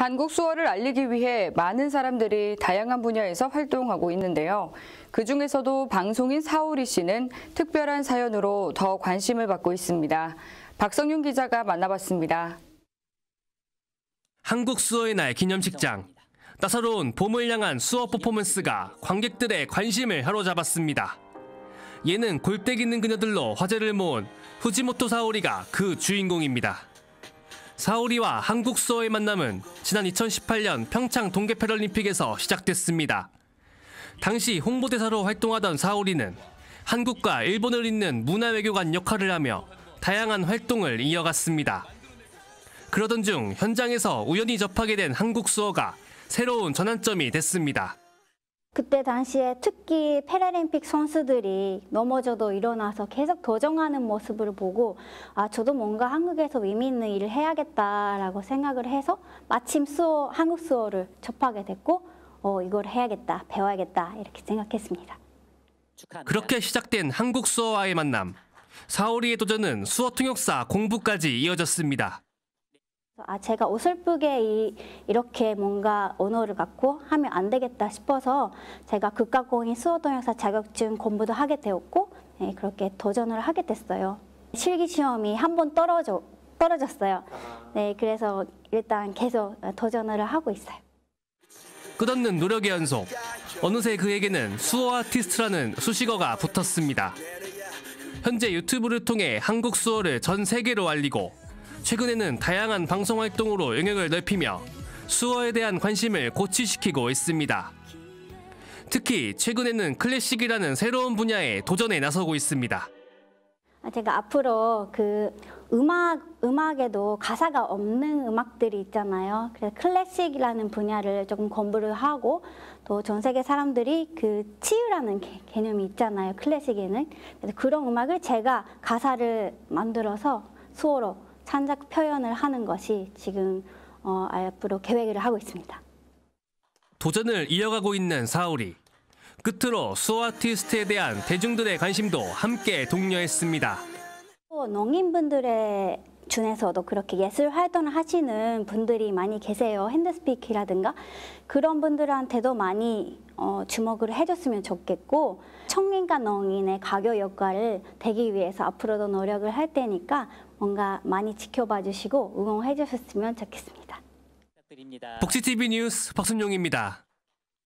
한국 수어를 알리기 위해 많은 사람들이 다양한 분야에서 활동하고 있는데요. 그 중에서도 방송인 사오리 씨는 특별한 사연으로 더 관심을 받고 있습니다. 박성윤 기자가 만나봤습니다. 한국 수어의 날 기념식장. 따사로운 봄을 향한 수어 퍼포먼스가 관객들의 관심을 사로잡았습니다. 얘는 골때기는 그녀들로 화제를 모은 후지모토 사오리가 그 주인공입니다. 사오리와 한국 수어의 만남은 지난 2018년 평창 동계 패럴림픽에서 시작됐습니다. 당시 홍보대사로 활동하던 사오리는 한국과 일본을 잇는 문화외교관 역할을 하며 다양한 활동을 이어갔습니다. 그러던 중 현장에서 우연히 접하게 된 한국 수어가 새로운 전환점이 됐습니다. 그때 당시에 특히 패럴림픽 선수들이 넘어져도 일어나서 계속 교정하는 모습을 보고 아 저도 뭔가 한국에서 의미 있는 일을 해야겠다라고 생각을 해서 마침 수어 한국 수어를 접하게 됐고 어 이걸 해야겠다 배워야겠다 이렇게 생각했습니다. 그렇게 시작된 한국 수어와의 만남 사오리의 도전은 수어 통역사 공부까지 이어졌습니다. 아 제가 어설프게 이, 이렇게 뭔가 언어를 갖고 하면 안 되겠다 싶어서 제가 국가공인 수어동역사 자격증 공부도 하게 되었고 네, 그렇게 도전을 하게 됐어요. 실기 시험이 한 번 떨어져 떨어졌어요. 네, 그래서 일단 계속 도전을 하고 있어요. 끝없는 노력의 연속. 어느새 그에게는 수어 아티스트라는 수식어가 붙었습니다. 현재 유튜브를 통해 한국 수어를 전 세계로 알리고 최근에는 다양한 방송 활동으로 영역을 넓히며 수어에 대한 관심을 고취시키고 있습니다. 특히 최근에는 클래식이라는 새로운 분야에 도전에 나서고 있습니다. 아, 제가 앞으로 그 음악, 음악에도 가사가 없는 음악들이 있잖아요. 그래서 클래식이라는 분야를 조금 공부를 하고 또 전 세계 사람들이 그 치유라는 개, 개념이 있잖아요. 클래식에는. 그래서 그런 음악을 제가 가사를 만들어서 수호로 산작 표현을 하는 것이 지금 어, 앞으로 계획을 하고 있습니다. 도전을 이어가고 있는 사울이 끝으로 수 아티스트에 대한 대중들의 관심도 함께 독려했습니다. 농인분들의 중에서도 그렇게 예술 활동을 하시는 분들이 많이 계세요. 핸드스피키라든가 그런 분들한테도 많이 어, 주목을 해줬으면 좋겠고 청인과 농인의 가교 역할을 되기 위해서 앞으로도 노력을 할 테니까 뭔가 많이 지켜봐 주시고 응원해 주셨으면 좋겠습니다. 복지TV 뉴스 박순용입니다.